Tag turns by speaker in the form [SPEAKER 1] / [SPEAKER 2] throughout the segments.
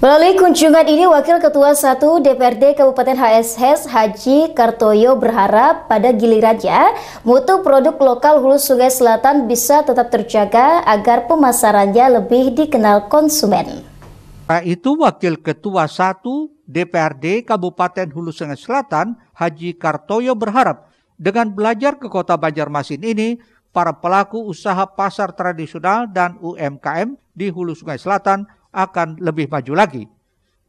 [SPEAKER 1] Melalui kunjungan ini, Wakil Ketua 1 DPRD Kabupaten HSHS Haji Kartoyo berharap pada gilirannya, mutu produk lokal hulu sungai selatan bisa tetap terjaga agar pemasarannya lebih dikenal konsumen.
[SPEAKER 2] Nah, itu Wakil Ketua 1 DPRD Kabupaten Hulu Sungai Selatan Haji Kartoyo berharap dengan belajar ke kota Banjarmasin ini, para pelaku usaha pasar tradisional dan UMKM di Hulu Sungai Selatan akan lebih maju lagi.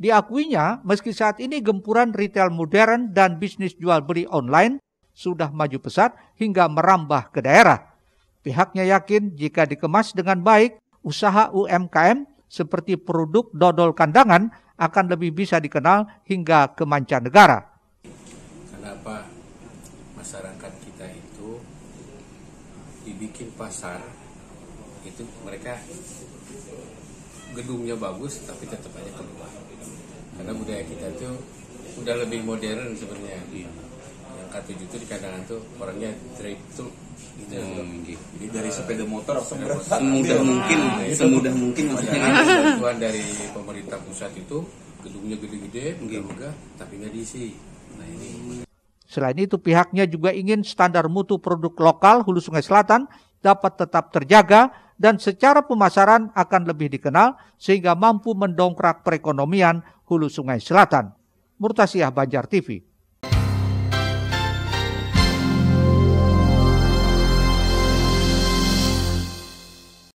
[SPEAKER 2] Diakuinya, meski saat ini gempuran retail modern dan bisnis jual beli online sudah maju pesat hingga merambah ke daerah. Pihaknya yakin jika dikemas dengan baik, usaha UMKM seperti produk dodol kandangan akan lebih bisa dikenal hingga ke mancanegara.
[SPEAKER 3] Kenapa masyarakat kita itu dibikin pasar itu mereka gedungnya bagus tapi tetap aja keluar karena budaya kita itu udah lebih modern sebenarnya iya. yang K7 itu di kadangan tuh orangnya trip tuh gitu. Hmm, gitu. Jadi dari sepeda motor semudah iya. mungkin, nah, semudah mungkin maksudnya bantuan dari pemerintah pusat itu gedungnya gede-gede, megah tapi nggak diisi. Nah ini.
[SPEAKER 2] Selain itu pihaknya juga ingin standar mutu produk lokal Hulu Sungai Selatan dapat tetap terjaga dan secara pemasaran akan lebih dikenal sehingga mampu mendongkrak perekonomian hulu sungai selatan. Murtasiah Banjar TV